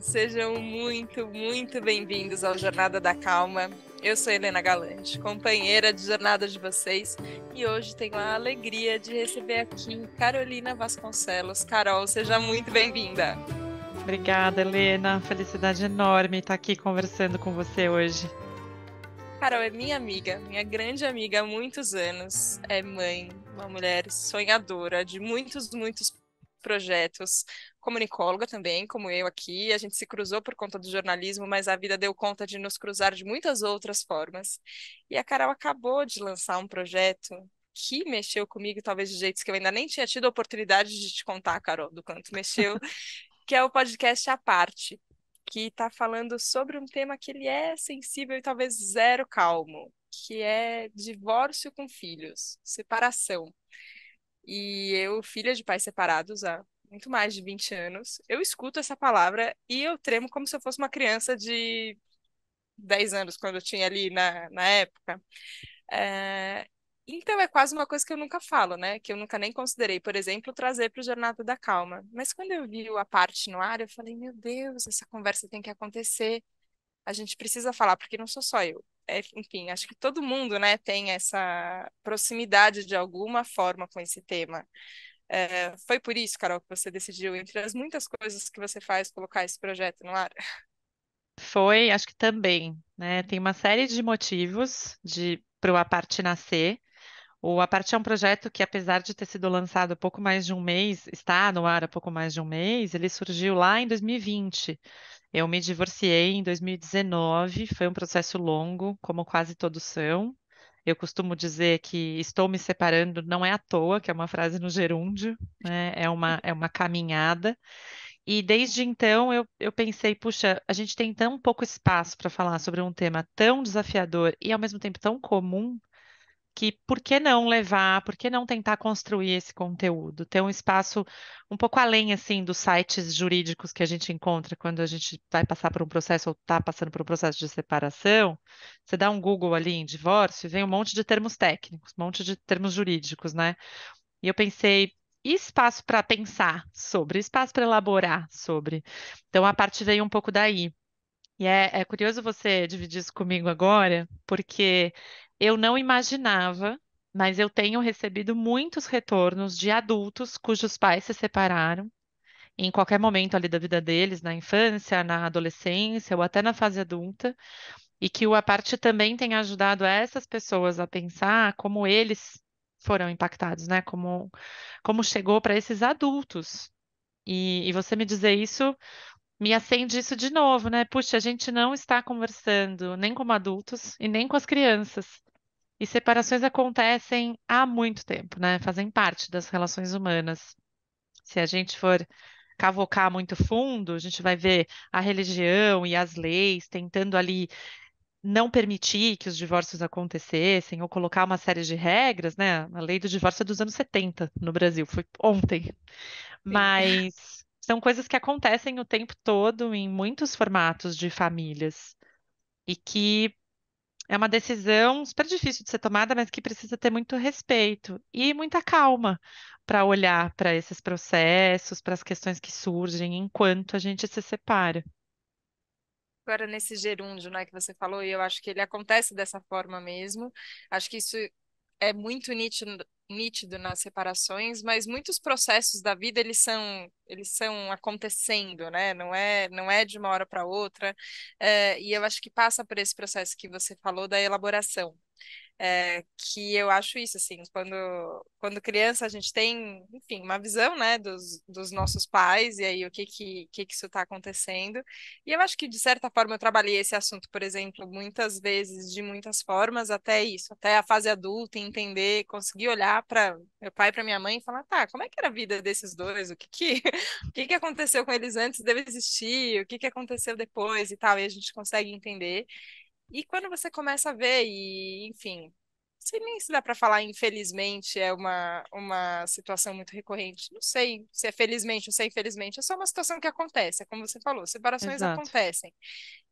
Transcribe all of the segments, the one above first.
sejam muito, muito bem-vindos ao Jornada da Calma. Eu sou Helena Galante, companheira de jornada de vocês, e hoje tenho a alegria de receber aqui Carolina Vasconcelos. Carol, seja muito bem-vinda. Obrigada, Helena. Felicidade enorme estar aqui conversando com você hoje. Carol é minha amiga, minha grande amiga há muitos anos. É mãe, uma mulher sonhadora de muitos, muitos projetos, comunicóloga também, como eu aqui. A gente se cruzou por conta do jornalismo, mas a vida deu conta de nos cruzar de muitas outras formas. E a Carol acabou de lançar um projeto que mexeu comigo, talvez de jeitos que eu ainda nem tinha tido a oportunidade de te contar, Carol, do quanto mexeu, que é o podcast à parte, que está falando sobre um tema que ele é sensível e talvez zero calmo, que é divórcio com filhos, separação. E eu, filha de pais separados há muito mais de 20 anos, eu escuto essa palavra e eu tremo como se eu fosse uma criança de 10 anos, quando eu tinha ali na, na época. É... Então, é quase uma coisa que eu nunca falo, né? Que eu nunca nem considerei, por exemplo, trazer para o Jornada da Calma. Mas quando eu vi a parte no ar, eu falei: meu Deus, essa conversa tem que acontecer. A gente precisa falar, porque não sou só eu. É, enfim, acho que todo mundo né, tem essa proximidade de alguma forma com esse tema. É, foi por isso, Carol, que você decidiu, entre as muitas coisas que você faz, colocar esse projeto no ar? Foi, acho que também, né? Tem uma série de motivos de para o Aparte nascer. O Aparte é um projeto que, apesar de ter sido lançado há pouco mais de um mês, está no ar há pouco mais de um mês, ele surgiu lá em 2020. Eu me divorciei em 2019, foi um processo longo, como quase todos são. Eu costumo dizer que estou me separando não é à toa, que é uma frase no gerúndio, né? é, uma, é uma caminhada. E desde então eu, eu pensei, puxa, a gente tem tão pouco espaço para falar sobre um tema tão desafiador e ao mesmo tempo tão comum que por que não levar, por que não tentar construir esse conteúdo, ter um espaço um pouco além assim dos sites jurídicos que a gente encontra quando a gente vai passar por um processo ou está passando por um processo de separação, você dá um Google ali em divórcio e vem um monte de termos técnicos, um monte de termos jurídicos, né? E eu pensei, e espaço para pensar sobre, espaço para elaborar sobre. Então a parte veio um pouco daí. E é, é curioso você dividir isso comigo agora, porque eu não imaginava, mas eu tenho recebido muitos retornos de adultos cujos pais se separaram em qualquer momento ali da vida deles, na infância, na adolescência ou até na fase adulta, e que o Aparte também tem ajudado essas pessoas a pensar como eles foram impactados, né? Como, como chegou para esses adultos. E, e você me dizer isso me acende isso de novo, né? Puxa, a gente não está conversando nem como adultos e nem com as crianças e separações acontecem há muito tempo, né? Fazem parte das relações humanas. Se a gente for cavocar muito fundo, a gente vai ver a religião e as leis tentando ali não permitir que os divórcios acontecessem ou colocar uma série de regras, né? A lei do divórcio é dos anos 70 no Brasil, foi ontem. Mas são coisas que acontecem o tempo todo em muitos formatos de famílias e que é uma decisão super difícil de ser tomada, mas que precisa ter muito respeito e muita calma para olhar para esses processos, para as questões que surgem enquanto a gente se separa. Agora, nesse gerúndio né, que você falou, e eu acho que ele acontece dessa forma mesmo, acho que isso é muito nítido, nítido nas separações, mas muitos processos da vida eles são eles são acontecendo, né? Não é não é de uma hora para outra. É, e eu acho que passa por esse processo que você falou da elaboração. É, que eu acho isso, assim, quando, quando criança a gente tem, enfim, uma visão, né, dos, dos nossos pais e aí o que que, que que isso está acontecendo. E eu acho que, de certa forma, eu trabalhei esse assunto, por exemplo, muitas vezes, de muitas formas, até isso, até a fase adulta, entender, conseguir olhar para meu pai para minha mãe e falar, tá, como é que era a vida desses dois? O que que, o que que aconteceu com eles antes de eu existir? O que que aconteceu depois e tal? E a gente consegue entender. E quando você começa a ver, e enfim, não sei nem se dá para falar, infelizmente, é uma, uma situação muito recorrente. Não sei se é felizmente ou se é infelizmente, é só uma situação que acontece, é como você falou, separações Exato. acontecem.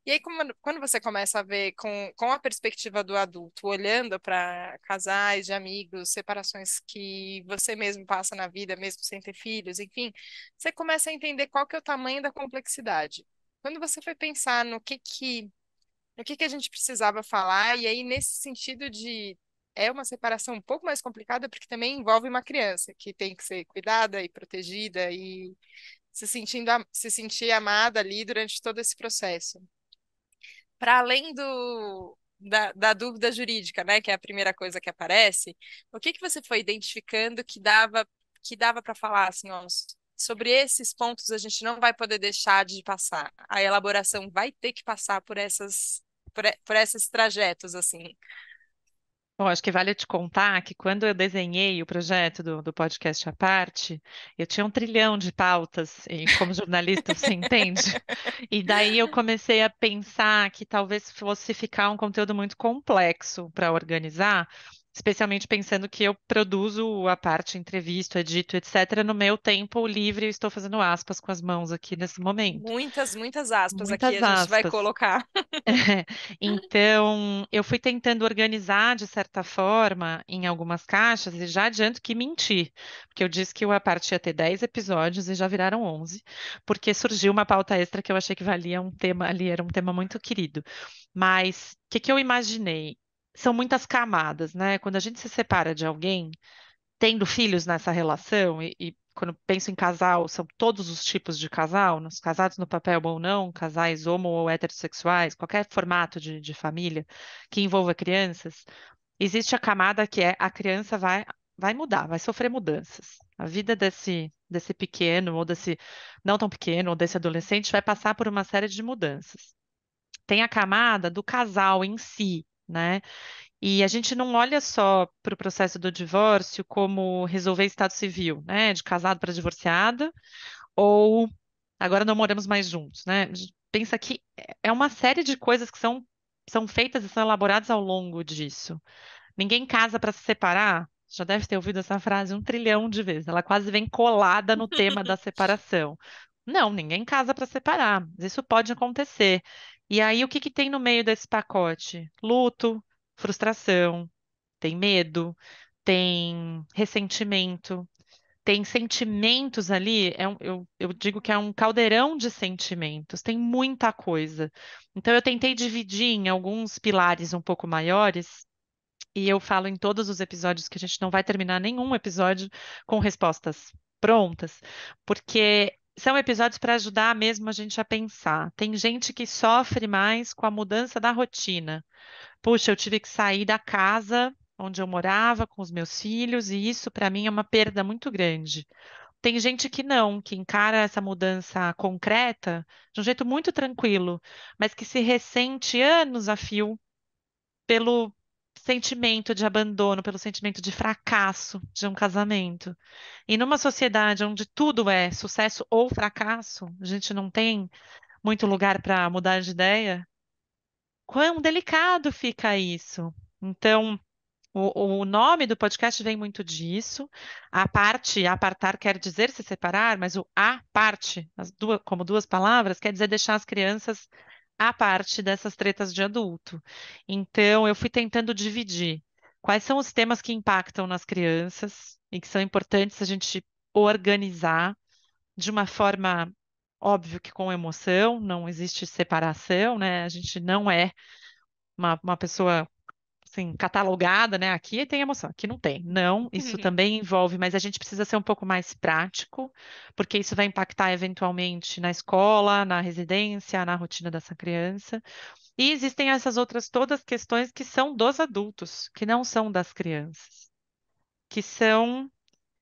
E aí, como, quando você começa a ver com, com a perspectiva do adulto, olhando para casais de amigos, separações que você mesmo passa na vida, mesmo sem ter filhos, enfim, você começa a entender qual que é o tamanho da complexidade. Quando você foi pensar no que que o que, que a gente precisava falar, e aí, nesse sentido de. É uma separação um pouco mais complicada, porque também envolve uma criança que tem que ser cuidada e protegida e se, sentindo, se sentir amada ali durante todo esse processo. Para além do, da, da, dúvida jurídica, né, que é a primeira coisa que aparece, o que, que você foi identificando que dava que dava para falar assim, ó, sobre esses pontos a gente não vai poder deixar de passar. A elaboração vai ter que passar por essas por, por esses trajetos, assim. Bom, acho que vale te contar que quando eu desenhei o projeto do, do podcast à parte, eu tinha um trilhão de pautas, e como jornalista você entende. E daí eu comecei a pensar que talvez fosse ficar um conteúdo muito complexo para organizar, especialmente pensando que eu produzo a parte entrevista, edito, etc., no meu tempo livre, eu estou fazendo aspas com as mãos aqui nesse momento. Muitas, muitas aspas muitas aqui, aspas. a gente vai colocar. É. Então, eu fui tentando organizar, de certa forma, em algumas caixas, e já adianto que menti, porque eu disse que o A parte ia ter 10 episódios e já viraram 11, porque surgiu uma pauta extra que eu achei que valia um tema ali, era um tema muito querido. Mas o que, que eu imaginei? são muitas camadas, né? Quando a gente se separa de alguém, tendo filhos nessa relação, e, e quando penso em casal, são todos os tipos de casal, nos casados no papel ou não, casais homo ou heterossexuais, qualquer formato de, de família que envolva crianças, existe a camada que é a criança vai, vai mudar, vai sofrer mudanças. A vida desse, desse pequeno, ou desse não tão pequeno, ou desse adolescente, vai passar por uma série de mudanças. Tem a camada do casal em si, né? E a gente não olha só para o processo do divórcio como resolver estado civil, né? De casado para divorciada, ou agora não moramos mais juntos, né? A gente pensa que é uma série de coisas que são, são feitas e são elaboradas ao longo disso. Ninguém casa para se separar. Já deve ter ouvido essa frase um trilhão de vezes. Ela quase vem colada no tema da separação. Não, ninguém casa para separar. Isso pode acontecer. E aí, o que, que tem no meio desse pacote? Luto, frustração, tem medo, tem ressentimento, tem sentimentos ali. É um, eu, eu digo que é um caldeirão de sentimentos, tem muita coisa. Então, eu tentei dividir em alguns pilares um pouco maiores. E eu falo em todos os episódios que a gente não vai terminar nenhum episódio com respostas prontas, porque são episódios para ajudar mesmo a gente a pensar. Tem gente que sofre mais com a mudança da rotina. Puxa, eu tive que sair da casa onde eu morava com os meus filhos e isso para mim é uma perda muito grande. Tem gente que não, que encara essa mudança concreta de um jeito muito tranquilo, mas que se ressente anos a fio pelo sentimento de abandono, pelo sentimento de fracasso de um casamento. E numa sociedade onde tudo é sucesso ou fracasso, a gente não tem muito lugar para mudar de ideia, quão delicado fica isso. Então, o, o, nome do podcast vem muito disso. A parte, apartar, quer dizer se separar, mas o a parte, duas, como duas palavras, quer dizer deixar as crianças a parte dessas tretas de adulto. Então, eu fui tentando dividir quais são os temas que impactam nas crianças e que são importantes a gente organizar de uma forma óbvio que com emoção, não existe separação, né? A gente não é uma, uma pessoa assim, catalogada, né? Aqui tem emoção, aqui não tem. Não, isso uhum. também envolve, mas a gente precisa ser um pouco mais prático, porque isso vai impactar eventualmente na escola, na residência, na rotina dessa criança. E existem essas outras todas questões que são dos adultos, que não são das crianças. Que são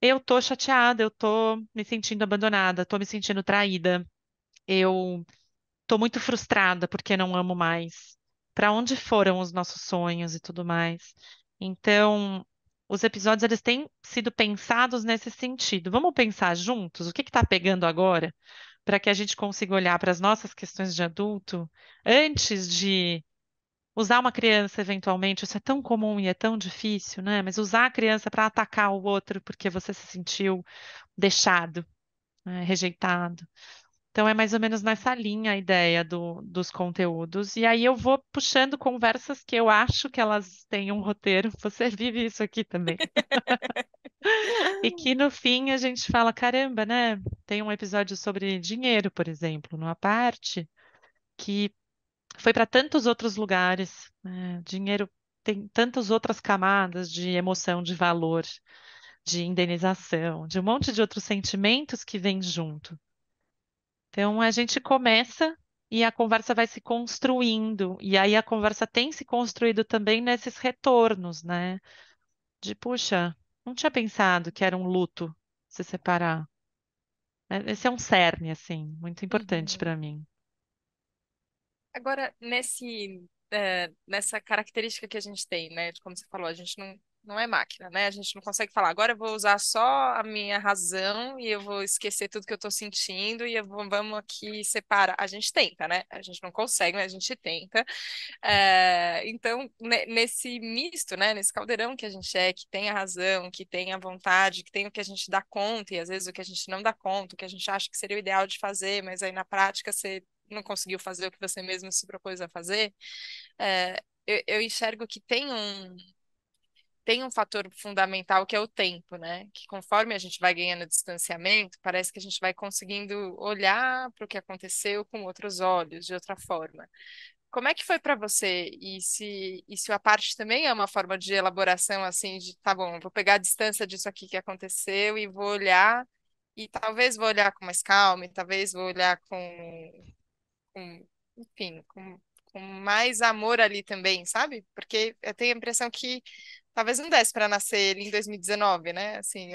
eu tô chateada, eu tô me sentindo abandonada, tô me sentindo traída. Eu tô muito frustrada porque não amo mais para onde foram os nossos sonhos e tudo mais. Então, os episódios eles têm sido pensados nesse sentido. Vamos pensar juntos o que está pegando agora para que a gente consiga olhar para as nossas questões de adulto antes de usar uma criança eventualmente. Isso é tão comum e é tão difícil, né? Mas usar a criança para atacar o outro porque você se sentiu deixado, né? rejeitado. Então, é mais ou menos nessa linha a ideia do, dos conteúdos. E aí eu vou puxando conversas que eu acho que elas têm um roteiro. Você vive isso aqui também. e que no fim a gente fala: caramba, né? Tem um episódio sobre dinheiro, por exemplo, numa parte que foi para tantos outros lugares. Né? Dinheiro tem tantas outras camadas de emoção, de valor, de indenização, de um monte de outros sentimentos que vêm junto. Então a gente começa e a conversa vai se construindo, e aí a conversa tem se construído também nesses retornos, né? De puxa, não tinha pensado que era um luto se separar. É, esse é um cerne, assim, muito importante uhum. para mim. Agora, nesse, é, nessa característica que a gente tem, né? Como você falou, a gente não não é máquina, né? A gente não consegue falar, agora eu vou usar só a minha razão e eu vou esquecer tudo que eu estou sentindo e eu vou, vamos aqui separar. A gente tenta, né? A gente não consegue, mas a gente tenta. É, então, nesse misto, né? Nesse caldeirão que a gente é, que tem a razão, que tem a vontade, que tem o que a gente dá conta e às vezes o que a gente não dá conta, o que a gente acha que seria o ideal de fazer, mas aí na prática você não conseguiu fazer o que você mesmo se propôs a fazer. É, eu, eu enxergo que tem um tem um fator fundamental que é o tempo, né? Que conforme a gente vai ganhando distanciamento, parece que a gente vai conseguindo olhar para o que aconteceu com outros olhos, de outra forma. Como é que foi para você? E se, e se a parte também é uma forma de elaboração, assim, de tá bom, vou pegar a distância disso aqui que aconteceu e vou olhar, e talvez vou olhar com mais calma, e talvez vou olhar com, com enfim, com, com mais amor ali também, sabe? Porque eu tenho a impressão que Talvez não desse para nascer ele em 2019, né? Assim.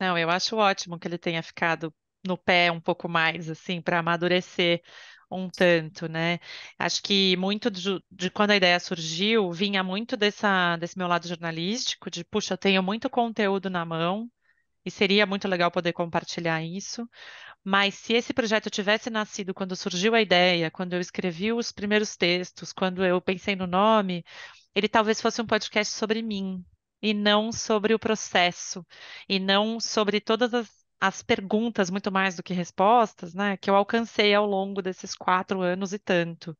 não, eu acho ótimo que ele tenha ficado no pé um pouco mais, assim, para amadurecer um tanto, né? Acho que muito de, de, quando a ideia surgiu, vinha muito dessa, desse meu lado jornalístico, de puxa, eu tenho muito conteúdo na mão e seria muito legal poder compartilhar isso. Mas se esse projeto tivesse nascido quando surgiu a ideia, quando eu escrevi os primeiros textos, quando eu pensei no nome, ele talvez fosse um podcast sobre mim e não sobre o processo e não sobre todas as, as perguntas muito mais do que respostas, né, que eu alcancei ao longo desses quatro anos e tanto.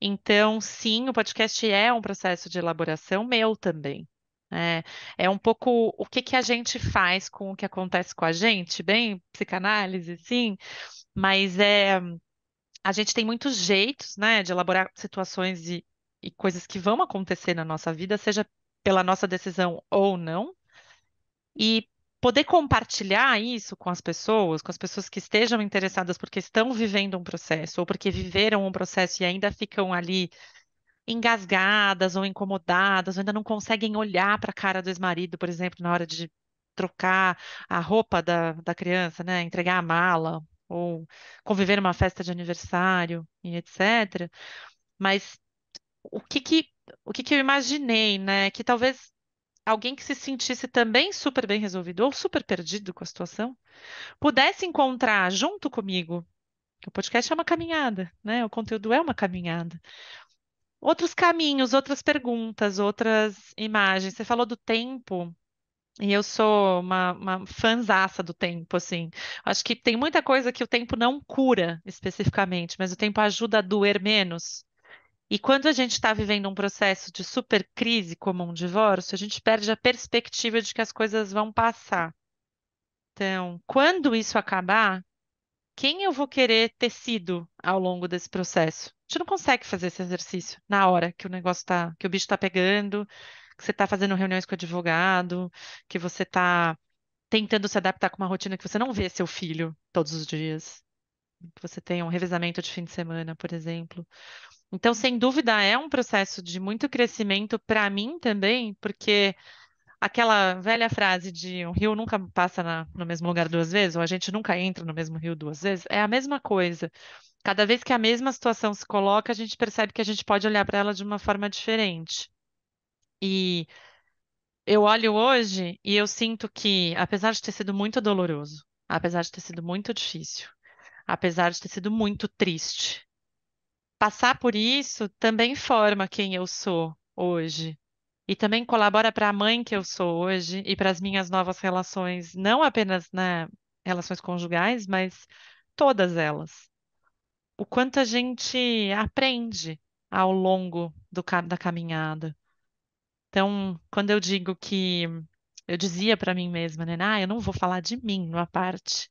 Então, sim, o podcast é um processo de elaboração meu também. É, é, um pouco o que, que a gente faz com o que acontece com a gente, bem psicanálise, sim, mas é a gente tem muitos jeitos né, de elaborar situações e, e coisas que vão acontecer na nossa vida, seja pela nossa decisão ou não, e poder compartilhar isso com as pessoas, com as pessoas que estejam interessadas porque estão vivendo um processo ou porque viveram um processo e ainda ficam ali engasgadas ou incomodadas, ou ainda não conseguem olhar para a cara do ex-marido, por exemplo, na hora de trocar a roupa da, da criança, né, entregar a mala, ou conviver numa festa de aniversário e etc. Mas o que que, o que que eu imaginei, né? Que talvez alguém que se sentisse também super bem resolvido ou super perdido com a situação, pudesse encontrar junto comigo. O podcast é uma caminhada, né? O conteúdo é uma caminhada. Outros caminhos, outras perguntas, outras imagens. Você falou do tempo, e eu sou uma, uma fanzaça do tempo, assim. Acho que tem muita coisa que o tempo não cura especificamente, mas o tempo ajuda a doer menos. E quando a gente está vivendo um processo de super crise, como um divórcio, a gente perde a perspectiva de que as coisas vão passar. Então, quando isso acabar, quem eu vou querer ter sido ao longo desse processo? A gente não consegue fazer esse exercício na hora que o negócio tá, que o bicho está pegando, que você está fazendo reuniões com o advogado, que você está tentando se adaptar com uma rotina que você não vê seu filho todos os dias, que você tem um revezamento de fim de semana, por exemplo. Então, sem dúvida, é um processo de muito crescimento para mim também, porque aquela velha frase de um rio nunca passa na, no mesmo lugar duas vezes, ou a gente nunca entra no mesmo rio duas vezes, é a mesma coisa. Cada vez que a mesma situação se coloca, a gente percebe que a gente pode olhar para ela de uma forma diferente. E eu olho hoje e eu sinto que, apesar de ter sido muito doloroso, apesar de ter sido muito difícil, apesar de ter sido muito triste, passar por isso também forma quem eu sou hoje. E também colabora para a mãe que eu sou hoje e para as minhas novas relações, não apenas né, relações conjugais, mas todas elas. O quanto a gente aprende ao longo do, da caminhada. Então, quando eu digo que eu dizia para mim mesma, né, ah, eu não vou falar de mim numa parte,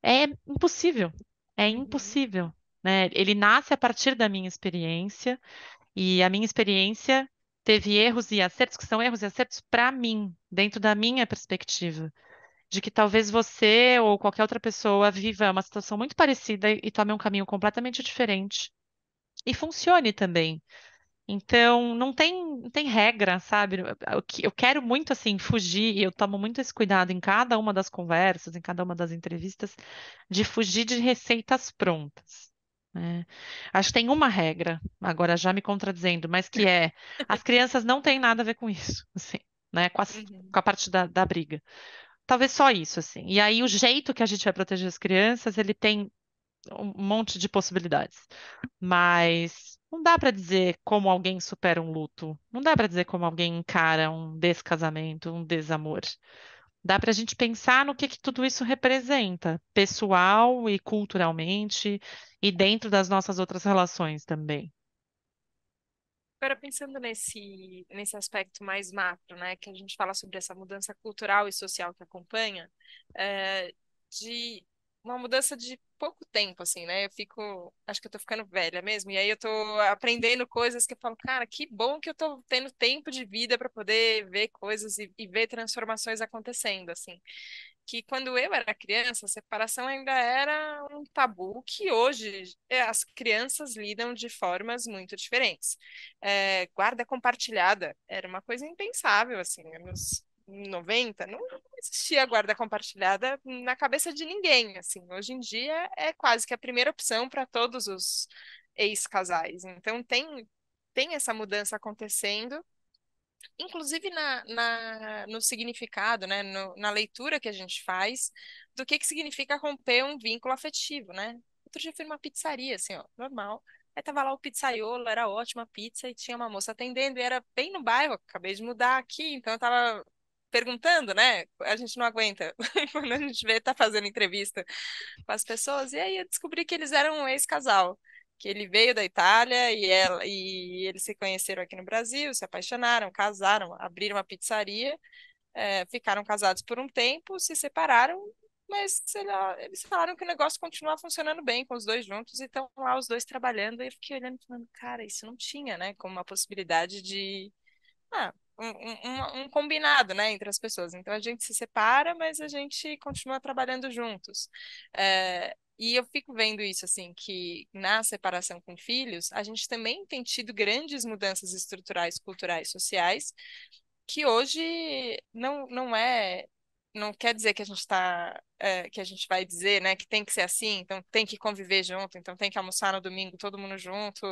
é impossível, é uhum. impossível. Né? Ele nasce a partir da minha experiência e a minha experiência teve erros e acertos que são erros e acertos para mim, dentro da minha perspectiva, de que talvez você ou qualquer outra pessoa viva uma situação muito parecida e tome um caminho completamente diferente e funcione também. Então, não tem, não tem regra, sabe? Eu, eu quero muito, assim, fugir, e eu tomo muito esse cuidado em cada uma das conversas, em cada uma das entrevistas, de fugir de receitas prontas. É. Acho que tem uma regra, agora já me contradizendo, mas que é as crianças não têm nada a ver com isso, assim, né? Com a, uhum. com a parte da, da, briga. Talvez só isso, assim. E aí o jeito que a gente vai proteger as crianças, ele tem um monte de possibilidades. Mas não dá para dizer como alguém supera um luto, não dá para dizer como alguém encara um descasamento, um desamor dá para a gente pensar no que, que tudo isso representa, pessoal e culturalmente, e dentro das nossas outras relações também. Agora, pensando nesse, nesse aspecto mais macro, né, que a gente fala sobre essa mudança cultural e social que acompanha, é, de uma mudança de pouco tempo, assim, né? Eu fico, acho que eu tô ficando velha mesmo, e aí eu tô aprendendo coisas que eu falo, cara, que bom que eu tô tendo tempo de vida para poder ver coisas e, e, ver transformações acontecendo, assim. Que quando eu era criança, a separação ainda era um tabu que hoje é, as crianças lidam de formas muito diferentes. É, guarda compartilhada era uma coisa impensável, assim. Né? Meus 90, não existia guarda compartilhada na cabeça de ninguém, assim. Hoje em dia é quase que a primeira opção para todos os ex-casais. Então tem tem essa mudança acontecendo, inclusive na, na no significado, né, no, na leitura que a gente faz do que que significa romper um vínculo afetivo, né? Outro dia eu fui numa pizzaria, assim, ó, normal. Aí tava lá o pizzaiolo, era ótima pizza, e tinha uma moça atendendo, e era bem no bairro, acabei de mudar aqui, então eu tava perguntando, né? A gente não aguenta quando a gente vê tá fazendo entrevista com as pessoas. E aí eu descobri que eles eram um ex-casal, que ele veio da Itália e ela e eles se conheceram aqui no Brasil, se apaixonaram, casaram, abriram uma pizzaria, é, ficaram casados por um tempo, se separaram. Mas lá, eles falaram que o negócio continua funcionando bem com os dois juntos, e estão lá os dois trabalhando. E eu fiquei olhando e falando, cara, isso não tinha, né? Como uma possibilidade de. Ah, um, um, um, combinado, né, entre as pessoas. Então a gente se separa, mas a gente continua trabalhando juntos. É, e eu fico vendo isso, assim, que na separação com filhos, a gente também tem tido grandes mudanças estruturais, culturais, sociais, que hoje não, não é não quer dizer que a gente está é, que a gente vai dizer, né, que tem que ser assim, então tem que conviver junto, então tem que almoçar no domingo todo mundo junto,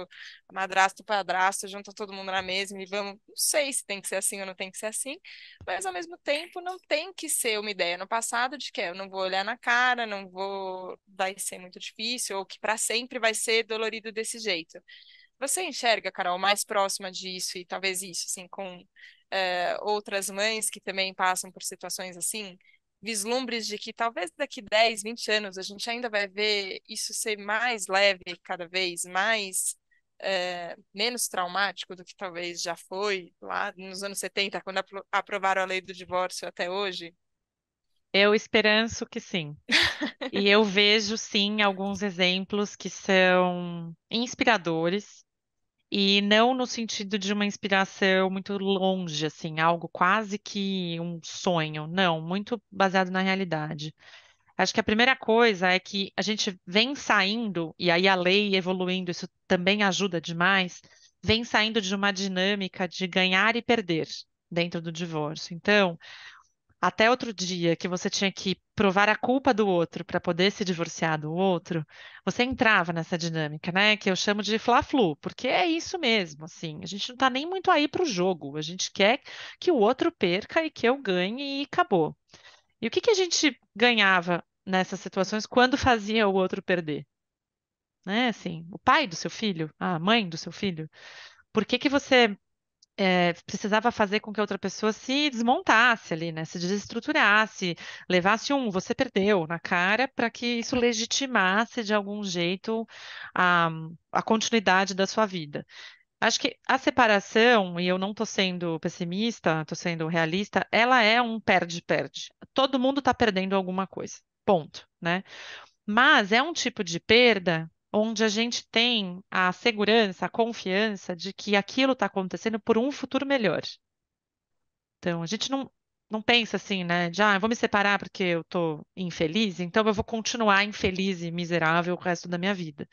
madrasto, padrasto, junta todo mundo na mesa e vamos, não sei se tem que ser assim ou não tem que ser assim, mas ao mesmo tempo não tem que ser uma ideia no passado de que é, eu não vou olhar na cara, não vou, vai ser muito difícil, ou que para sempre vai ser dolorido desse jeito. Você enxerga, Carol, mais próxima disso e talvez isso, assim, com eh, outras mães que também passam por situações assim, vislumbres de que talvez daqui 10, 20 anos a gente ainda vai ver isso ser mais leve cada vez, mais eh, menos traumático do que talvez já foi lá nos anos 70, quando apro aprovaram a lei do divórcio até hoje? Eu esperanço que sim. e eu vejo, sim, alguns exemplos que são inspiradores e não no sentido de uma inspiração muito longe, assim, algo quase que um sonho. Não, muito baseado na realidade. Acho que a primeira coisa é que a gente vem saindo, e aí a lei evoluindo, isso também ajuda demais, vem saindo de uma dinâmica de ganhar e perder dentro do divórcio. Então, até outro dia que você tinha que provar a culpa do outro para poder se divorciar do outro, você entrava nessa dinâmica, né? Que eu chamo de fla-flu, porque é isso mesmo, assim. A gente não está nem muito aí para o jogo. A gente quer que o outro perca e que eu ganhe e acabou. E o que, que a gente ganhava nessas situações quando fazia o outro perder? Né? Assim, o pai do seu filho, a mãe do seu filho. Por que, que você é, precisava fazer com que outra pessoa se desmontasse ali, né? Se desestruturasse, levasse um você perdeu na cara para que isso legitimasse de algum jeito a, a continuidade da sua vida. Acho que a separação, e eu não estou sendo pessimista, estou sendo realista, ela é um perde-perde. Todo mundo está perdendo alguma coisa, ponto, né? Mas é um tipo de perda onde a gente tem a segurança, a confiança de que aquilo está acontecendo por um futuro melhor. Então, a gente não, não pensa assim, né? De, ah, eu vou me separar porque eu estou infeliz, então eu vou continuar infeliz e miserável o resto da minha vida.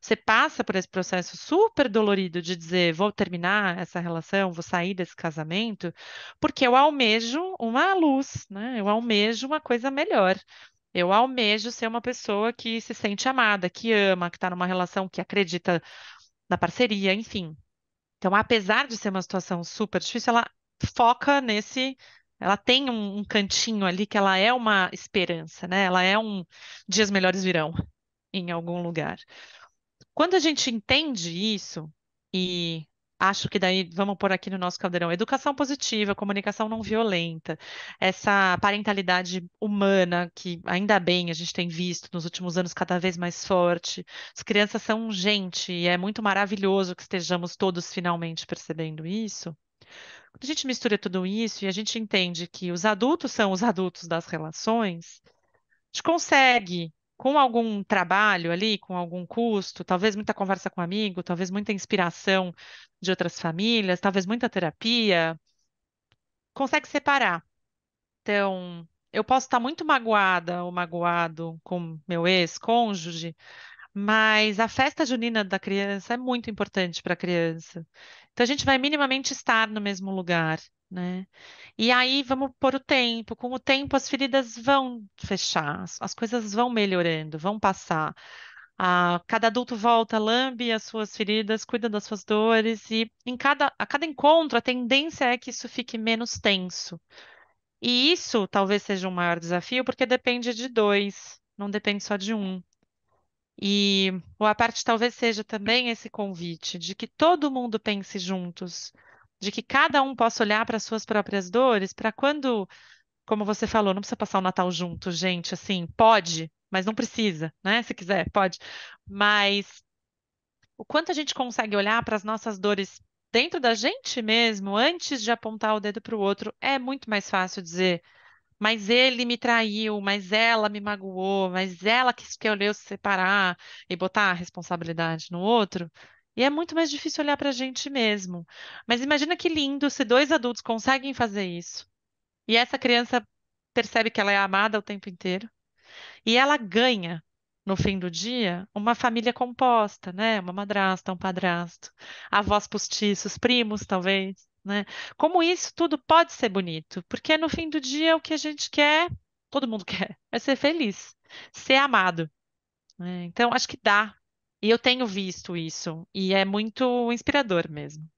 Você passa por esse processo super dolorido de dizer, vou terminar essa relação, vou sair desse casamento, porque eu almejo uma luz, né? Eu almejo uma coisa melhor. Eu almejo ser uma pessoa que se sente amada, que ama, que está numa relação que acredita na parceria, enfim. Então, apesar de ser uma situação super difícil, ela foca nesse. Ela tem um, um cantinho ali que ela é uma esperança, né? Ela é um dias melhores virão em algum lugar. Quando a gente entende isso e acho que daí vamos pôr aqui no nosso caldeirão educação positiva, comunicação não violenta, essa parentalidade humana que ainda bem a gente tem visto nos últimos anos cada vez mais forte. As crianças são gente e é muito maravilhoso que estejamos todos finalmente percebendo isso. Quando a gente mistura tudo isso e a gente entende que os adultos são os adultos das relações, a gente consegue com algum trabalho ali, com algum custo, talvez muita conversa com amigo, talvez muita inspiração de outras famílias, talvez muita terapia, consegue separar. Então, eu posso estar muito magoada ou magoado com meu ex-cônjuge, mas a festa junina da criança é muito importante para a criança. Então a gente vai minimamente estar no mesmo lugar, né? E aí vamos por o tempo. Com o tempo as feridas vão fechar, as coisas vão melhorando, vão passar. A cada adulto volta, lambe as suas feridas, cuida das suas dores e em cada a cada encontro a tendência é que isso fique menos tenso. E isso talvez seja um maior desafio porque depende de dois, não depende só de um. E a parte talvez seja também esse convite de que todo mundo pense juntos, de que cada um possa olhar para suas próprias dores, para quando, como você falou, não precisa passar o Natal junto, gente, assim, pode, mas não precisa, né? Se quiser, pode. Mas o quanto a gente consegue olhar para as nossas dores dentro da gente mesmo, antes de apontar o dedo para o outro, é muito mais fácil dizer mas ele me traiu, mas ela me magoou, mas ela que escolheu se separar e botar a responsabilidade no outro. E é muito mais difícil olhar para a gente mesmo. Mas imagina que lindo se dois adultos conseguem fazer isso. E essa criança percebe que ela é amada o tempo inteiro. E ela ganha, no fim do dia, uma família composta, né? Uma madrasta, um padrasto, avós postiços, primos, talvez. Né? Como isso tudo pode ser bonito, porque no fim do dia o que a gente quer, todo mundo quer, é ser feliz, ser amado. Né? Então acho que dá. E eu tenho visto isso e é muito inspirador mesmo.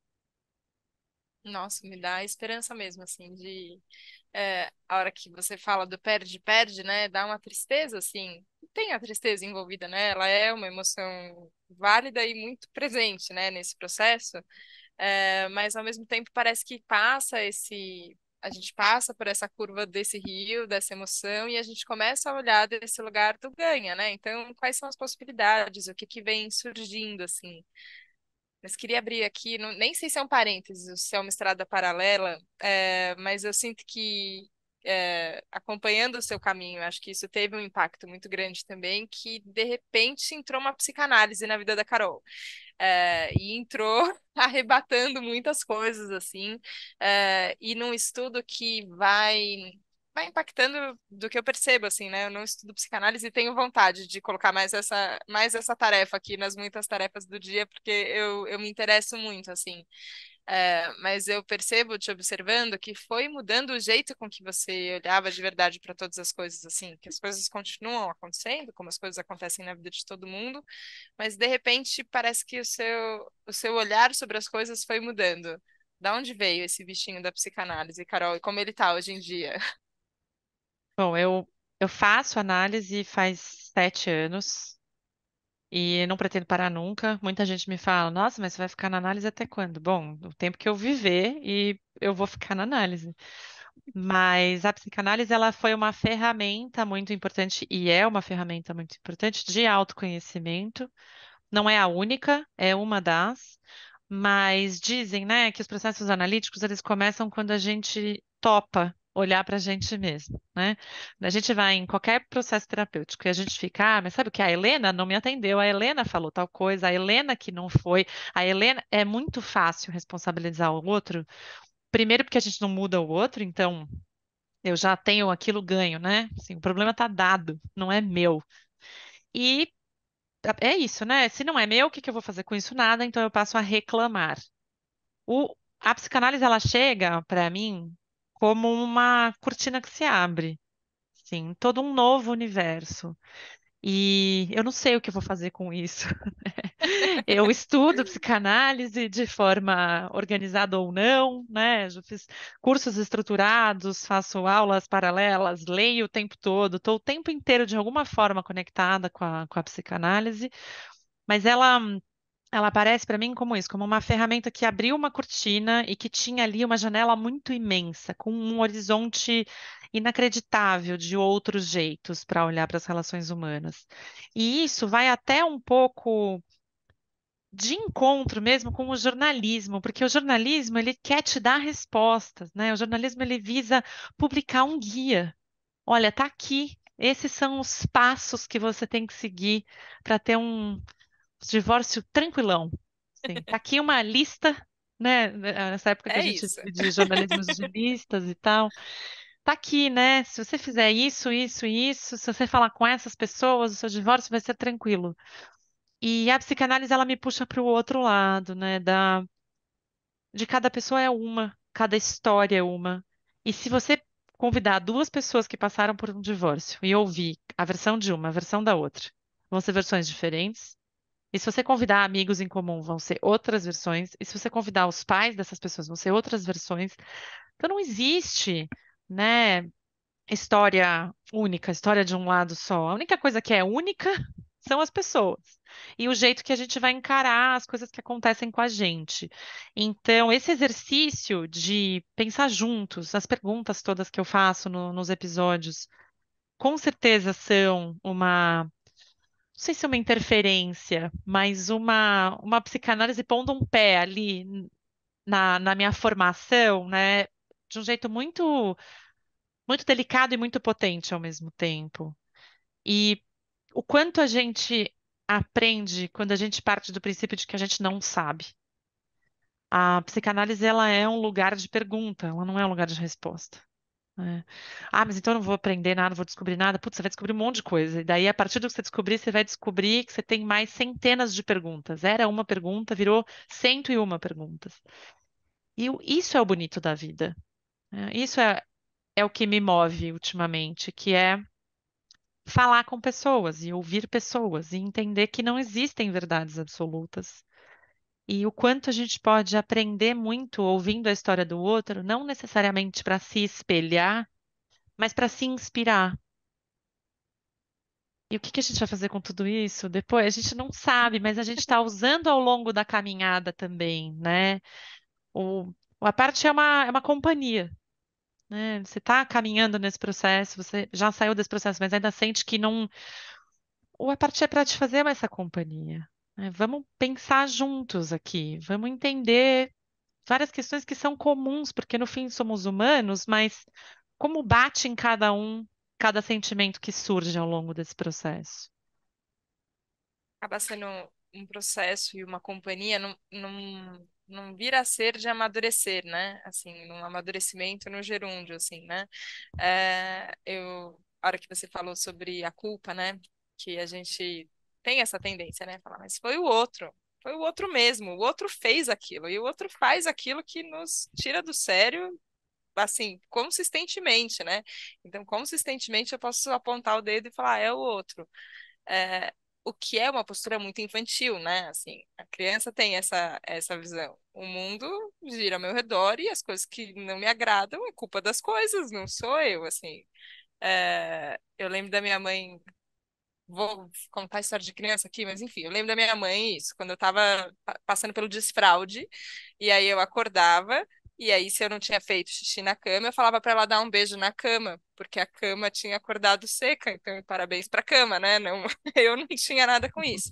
Nossa, me dá esperança mesmo, assim, de é, a hora que você fala do perde, perde, né? Dá uma tristeza, assim. Tem a tristeza envolvida, né? Ela é uma emoção válida e muito presente, né, nesse processo. É, mas ao mesmo tempo parece que passa esse. A gente passa por essa curva desse rio, dessa emoção, e a gente começa a olhar desse lugar do ganha, né? Então, quais são as possibilidades? O que, que vem surgindo, assim? Mas queria abrir aqui, não, nem sei se é um parênteses, se é uma estrada paralela, é, mas eu sinto que é, acompanhando o seu caminho. Acho que isso teve um impacto muito grande também, que de repente entrou uma psicanálise na vida da Carol. É, e entrou arrebatando muitas coisas, assim, é, e num estudo que vai vai impactando do que eu percebo, assim, né? Eu não estudo psicanálise e tenho vontade de colocar mais essa, mais essa tarefa aqui nas muitas tarefas do dia, porque eu, eu me interesso muito, assim. É, mas eu percebo te observando que foi mudando o jeito com que você olhava de verdade para todas as coisas, assim, que as coisas continuam acontecendo, como as coisas acontecem na vida de todo mundo, mas de repente parece que o seu, o seu olhar sobre as coisas foi mudando. Da onde veio esse bichinho da psicanálise, Carol, e como ele está hoje em dia? Bom, eu, eu faço análise faz sete anos, e não pretendo parar nunca. Muita gente me fala, nossa, mas você vai ficar na análise até quando? Bom, o tempo que eu viver e eu vou ficar na análise. Mas a psicanálise ela foi uma ferramenta muito importante e é uma ferramenta muito importante de autoconhecimento. Não é a única, é uma das, mas dizem, né, que os processos analíticos eles começam quando a gente topa olhar para a gente mesmo, né? A gente vai em qualquer processo terapêutico e a gente fica, ah, mas sabe o que? A Helena não me atendeu, a Helena falou tal coisa, a Helena que não foi, a Helena. É muito fácil responsabilizar o outro, primeiro porque a gente não muda o outro, então eu já tenho aquilo ganho, né? Assim, o problema está dado, não é meu. E é isso, né? Se não é meu, o que, que eu vou fazer com isso? Nada, então eu passo a reclamar. O, a psicanálise, ela chega para mim como uma cortina que se abre, sim, todo um novo universo. E eu não sei o que vou fazer com isso. Eu estudo psicanálise de forma organizada ou não, né? Já fiz cursos estruturados, faço aulas paralelas, leio o tempo todo, estou o tempo inteiro de alguma forma conectada com a, com a psicanálise, mas ela ela aparece para mim como isso, como uma ferramenta que abriu uma cortina e que tinha ali uma janela muito imensa, com um horizonte inacreditável de outros jeitos para olhar para as relações humanas. E isso vai até um pouco de encontro mesmo com o jornalismo, porque o jornalismo ele quer te dar respostas, né? O jornalismo ele visa publicar um guia. Olha, tá aqui. Esses são os passos que você tem que seguir para ter um divórcio tranquilão. Sim. Tá aqui uma lista, né? Nessa época que é a gente isso. de jornalismo de listas e tal. Tá aqui, né? Se você fizer isso, isso e isso, se você falar com essas pessoas, o seu divórcio vai ser tranquilo. E a psicanálise ela me puxa para o outro lado, né? Da de cada pessoa é uma, cada história é uma. E se você convidar duas pessoas que passaram por um divórcio e ouvir a versão de uma, a versão da outra, vão ser versões diferentes, e se você convidar amigos em comum, vão ser outras versões. E se você convidar os pais dessas pessoas, vão ser outras versões. Então não existe, né, história única, história de um lado só. A única coisa que é única são as pessoas e o jeito que a gente vai encarar as coisas que acontecem com a gente. Então, esse exercício de pensar juntos, as perguntas todas que eu faço no, nos episódios, com certeza são uma não sei se é uma interferência, mas uma, uma psicanálise pondo um pé ali na, na minha formação, né? De um jeito muito, muito delicado e muito potente ao mesmo tempo. E o quanto a gente aprende quando a gente parte do princípio de que a gente não sabe. A psicanálise ela é um lugar de pergunta, ela não é um lugar de resposta. É. Ah, mas então eu não vou aprender nada, não vou descobrir nada. Putz, você vai descobrir um monte de coisa. E daí, a partir do que você descobrir, você vai descobrir que você tem mais centenas de perguntas. Era uma pergunta, virou cento e uma perguntas. E isso é o bonito da vida. Né? Isso é, é o que me move ultimamente, que é falar com pessoas e ouvir pessoas e entender que não existem verdades absolutas e o quanto a gente pode aprender muito ouvindo a história do outro, não necessariamente para se espelhar, mas para se inspirar. E o que, a gente vai fazer com tudo isso depois? A gente não sabe, mas a gente está usando ao longo da caminhada também, né? O, a parte é uma, é uma companhia. Né? Você está caminhando nesse processo, você já saiu desse processo, mas ainda sente que não. O a parte é para te fazer essa companhia. Né, vamos pensar juntos aqui, vamos entender várias questões que são comuns, porque no fim somos humanos, mas como bate em cada um, cada sentimento que surge ao longo desse processo? Acaba sendo um processo e uma companhia, não, não, não vira a ser de amadurecer, né? Assim, num amadurecimento no gerúndio, assim, né? É, eu, a hora que você falou sobre a culpa, né? Que a gente tem essa tendência, né? Falar, mas foi o outro, foi o outro mesmo, o outro fez aquilo, e o outro faz aquilo que nos tira do sério, assim, consistentemente, né? Então, consistentemente eu posso apontar o dedo e falar, ah, é o outro. É, o que é uma postura muito infantil, né? Assim, a criança tem essa, essa visão. O mundo gira ao meu redor e as coisas que não me agradam é culpa das coisas, não sou eu, assim. É, eu lembro da minha mãe vou contar a história de criança aqui, mas enfim, eu lembro da minha mãe isso, quando eu estava passando pelo desfraude, e aí eu acordava, e aí, se eu não tinha feito xixi na cama, eu falava para ela dar um beijo na cama, porque a cama tinha acordado seca, então parabéns para a cama, né? Não, eu não tinha nada com isso.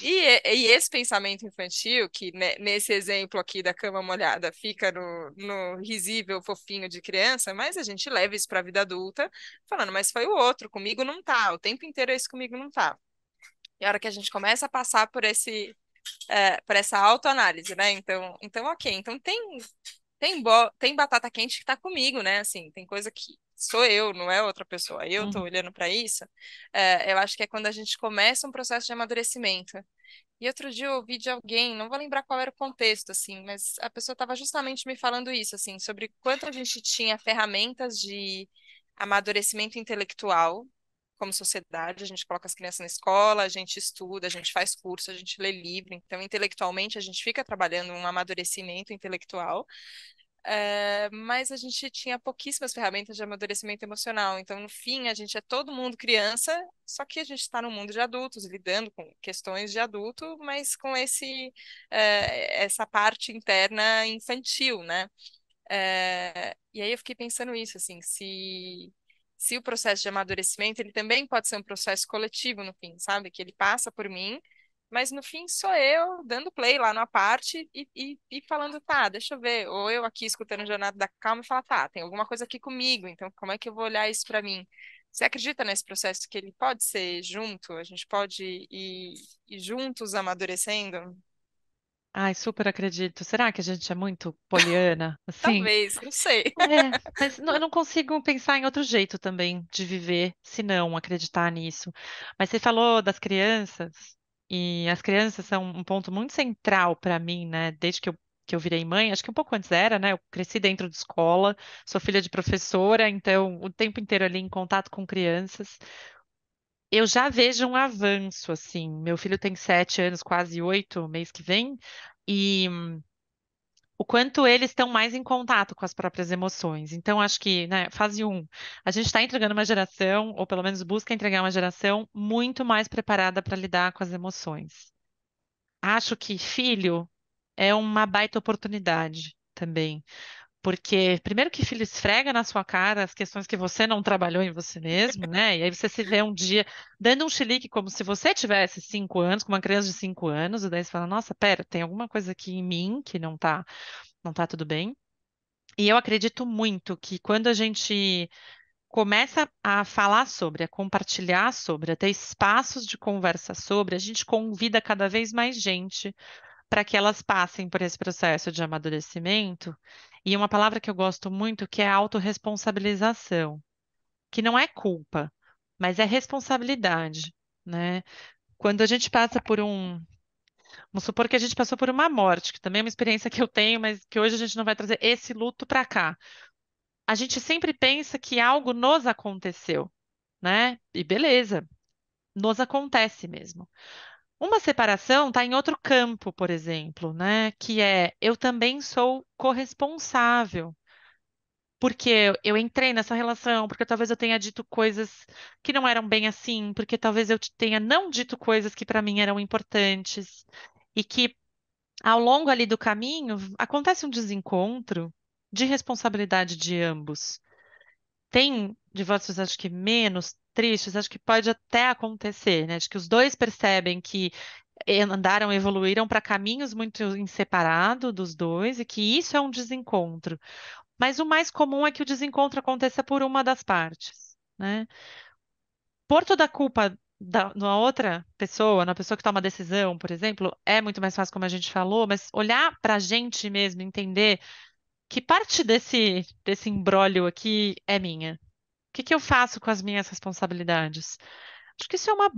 E, e esse pensamento infantil, que né, nesse exemplo aqui da cama molhada fica no, no risível fofinho de criança, mas a gente leva isso para a vida adulta, falando, mas foi o outro, comigo não tá, o tempo inteiro é isso comigo não tá. E a hora que a gente começa a passar por esse. É, por essa autoanálise, né? Então, então, ok. Então tem tem, bo... tem batata quente que tá comigo, né? Assim, tem coisa que sou eu, não é outra pessoa. Eu tô uhum. olhando para isso. É, eu acho que é quando a gente começa um processo de amadurecimento. E outro dia eu ouvi de alguém, não vou lembrar qual era o contexto, assim, mas a pessoa estava justamente me falando isso, assim, sobre quanto a gente tinha ferramentas de amadurecimento intelectual como sociedade, a gente coloca as crianças na escola, a gente estuda, a gente faz curso, a gente lê livro, então intelectualmente a gente fica trabalhando um amadurecimento intelectual, é, mas a gente tinha pouquíssimas ferramentas de amadurecimento emocional. Então, no fim, a gente é todo mundo criança, só que a gente está no mundo de adultos, lidando com questões de adulto, mas com esse é, essa parte interna infantil, né? É, e aí eu fiquei pensando isso, assim, se se o processo de amadurecimento, ele também pode ser um processo coletivo no fim, sabe? Que ele passa por mim, mas no fim sou eu dando play lá na parte e, e, e, falando, tá, deixa eu ver. Ou eu aqui escutando o Jornada da Calma e falar, tá, tem alguma coisa aqui comigo, então como é que eu vou olhar isso para mim? Você acredita nesse processo que ele pode ser junto? A gente pode ir, ir juntos amadurecendo? Ai, super acredito. Será que a gente é muito poliana? Assim? Talvez, não sei. É, mas eu não consigo pensar em outro jeito também de viver, se não acreditar nisso. Mas você falou das crianças, e as crianças são um ponto muito central para mim, né? Desde que eu, que eu virei mãe, acho que um pouco antes era, né? Eu cresci dentro de escola, sou filha de professora, então o tempo inteiro ali em contato com crianças, eu já vejo um avanço, assim. Meu filho tem sete anos, quase oito, mês que vem, e o quanto eles estão mais em contato com as próprias emoções. Então, acho que, né, fase um, a gente está entregando uma geração, ou pelo menos busca entregar uma geração, muito mais preparada para lidar com as emoções. Acho que filho é uma baita oportunidade também. Porque, primeiro, que filho esfrega na sua cara as questões que você não trabalhou em você mesmo, né? E aí você se vê um dia dando um chilique como se você tivesse cinco anos, com uma criança de cinco anos, e daí você fala: nossa, pera, tem alguma coisa aqui em mim que não tá, não tá tudo bem. E eu acredito muito que quando a gente começa a falar sobre, a compartilhar sobre, a ter espaços de conversa sobre, a gente convida cada vez mais gente para que elas passem por esse processo de amadurecimento e uma palavra que eu gosto muito que é autorresponsabilização, que não é culpa, mas é responsabilidade, né? Quando a gente passa por um Vamos supor que a gente passou por uma morte, que também é uma experiência que eu tenho, mas que hoje a gente não vai trazer esse luto para cá. A gente sempre pensa que algo nos aconteceu, né? E beleza, nos acontece mesmo. Uma separação está em outro campo, por exemplo, né? Que é eu também sou corresponsável. Porque eu entrei nessa relação, porque talvez eu tenha dito coisas que não eram bem assim, porque talvez eu tenha não dito coisas que para mim eram importantes. E que ao longo ali do caminho acontece um desencontro de responsabilidade de ambos. Tem divórcios, acho que menos tristes, acho que pode até acontecer, né? De que os dois percebem que eh, andaram, evoluíram para caminhos muito inseparados dos dois e que isso é um desencontro. Mas o mais comum é que o desencontro aconteça por uma das partes, né? Por toda a culpa da, na outra pessoa, na pessoa que toma a decisão, por exemplo, é muito mais fácil, como a gente falou, mas olhar para a gente mesmo, entender que parte desse, desse embrólio aqui é minha, que, que eu faço com as minhas responsabilidades? Acho que isso é, uma,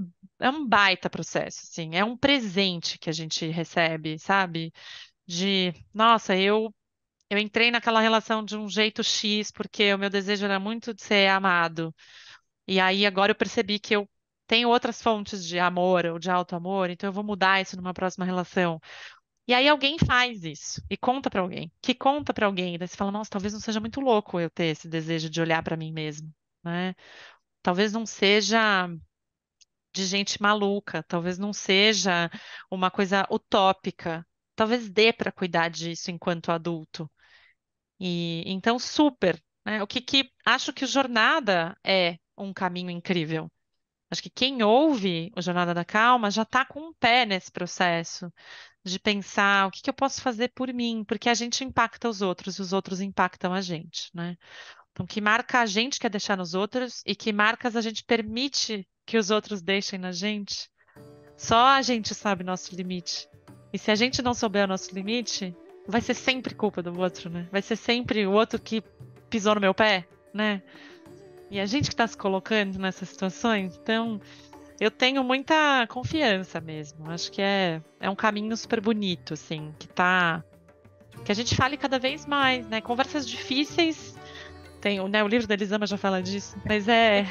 é um baita processo, assim, é um presente que a gente recebe, sabe? De, nossa, eu eu entrei naquela relação de um jeito X, porque o meu desejo era muito de ser amado. E aí agora eu percebi que eu tenho outras fontes de amor ou de alto amor, então eu vou mudar isso numa próxima relação. E aí alguém faz isso e conta para alguém, que conta para alguém, e daí você fala, nossa, talvez não seja muito louco eu ter esse desejo de olhar para mim mesmo né? Talvez não seja de gente maluca, talvez não seja uma coisa utópica, talvez dê para cuidar disso enquanto adulto. E então super, né? O que, que acho que o jornada é um caminho incrível. Acho que quem ouve o Jornada da Calma já está com um pé nesse processo de pensar o que, que eu posso fazer por mim, porque a gente impacta os outros e os outros impactam a gente, né? Então, que marca a gente quer deixar nos outros e que marcas a gente permite que os outros deixem na gente. Só a gente sabe nosso limite. E se a gente não souber o nosso limite, vai ser sempre culpa do outro, né? Vai ser sempre o outro que pisou no meu pé, né? E a gente que está se colocando nessas situações, então eu tenho muita confiança mesmo. Acho que é, é um caminho super bonito, assim, que tá. Que a gente fale cada vez mais, né? Conversas difíceis tem, né, o livro da Elisama já fala disso. Mas é.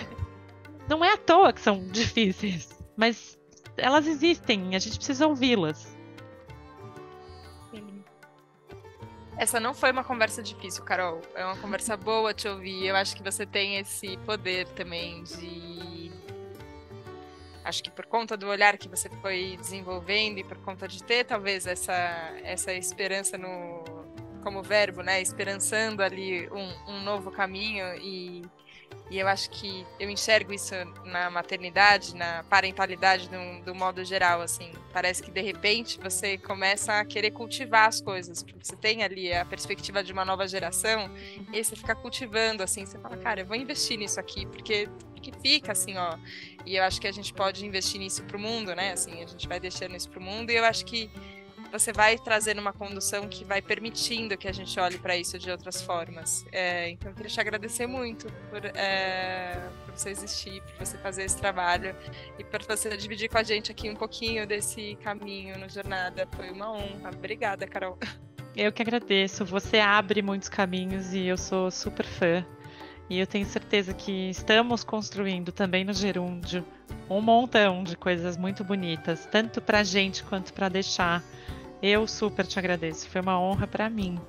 Não é à toa que são difíceis. Mas elas existem, a gente precisa ouvi-las. Essa não foi uma conversa difícil, Carol. É uma conversa boa te ouvir. Eu acho que você tem esse poder também de. Acho que por conta do olhar que você foi desenvolvendo e por conta de ter talvez essa, essa esperança no, como verbo, né? Esperançando ali um, um novo caminho e e eu acho que eu enxergo isso na maternidade, na parentalidade do, do, modo geral, assim. Parece que de repente você começa a querer cultivar as coisas, porque você tem ali a perspectiva de uma nova geração, e você fica cultivando, assim, você fala, cara, eu vou investir nisso aqui, porque que fica assim, ó. E eu acho que a gente pode investir nisso pro mundo, né? Assim, a gente vai deixando isso pro mundo e eu acho que você vai trazendo uma condução que vai permitindo que a gente olhe para isso de outras formas. É, então, eu queria te agradecer muito por, é, por você existir, por você fazer esse trabalho e por você dividir com a gente aqui um pouquinho desse caminho no Jornada. Foi uma honra. Obrigada, Carol. Eu que agradeço. Você abre muitos caminhos e eu sou super fã. E eu tenho certeza que estamos construindo também no Gerúndio um montão de coisas muito bonitas, tanto para a gente quanto para deixar eu super te agradeço, foi uma honra para mim.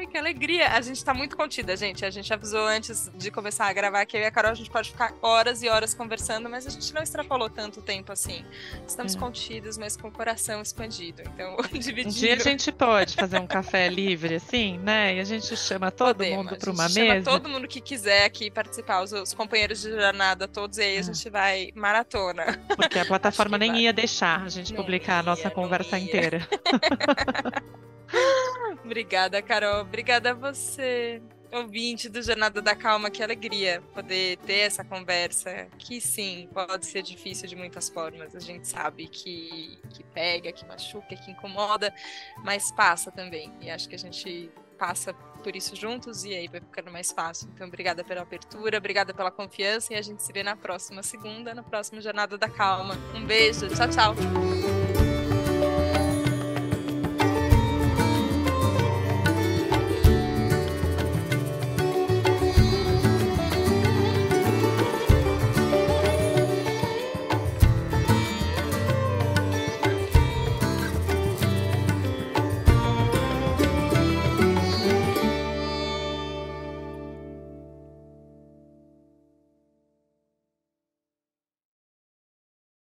Ai, que alegria. A gente tá muito contida, gente. A gente avisou antes de começar a gravar que eu e a Carol a gente pode ficar horas e horas conversando, mas a gente não extrapolou tanto tempo assim. Estamos é. contidos, mas com o coração expandido. Então, Um dia a gente pode fazer um café livre assim, né? E a gente chama todo Podemos. mundo para uma mesa. Chama todo mundo que quiser aqui participar, os, os companheiros de jornada todos, e aí é. a gente vai maratona. Porque a plataforma nem vai. ia deixar a gente não publicar ia, a nossa conversa ia. inteira. Obrigada, Carol. Obrigada a você, ouvinte do Jornada da Calma. Que alegria poder ter essa conversa. Que sim, pode ser difícil de muitas formas. A gente sabe que, que pega, que machuca, que incomoda, mas passa também. E acho que a gente passa por isso juntos e aí vai ficando mais fácil. Então, obrigada pela abertura, obrigada pela confiança e a gente se vê na próxima segunda, na próxima Jornada da Calma. Um beijo, tchau, tchau.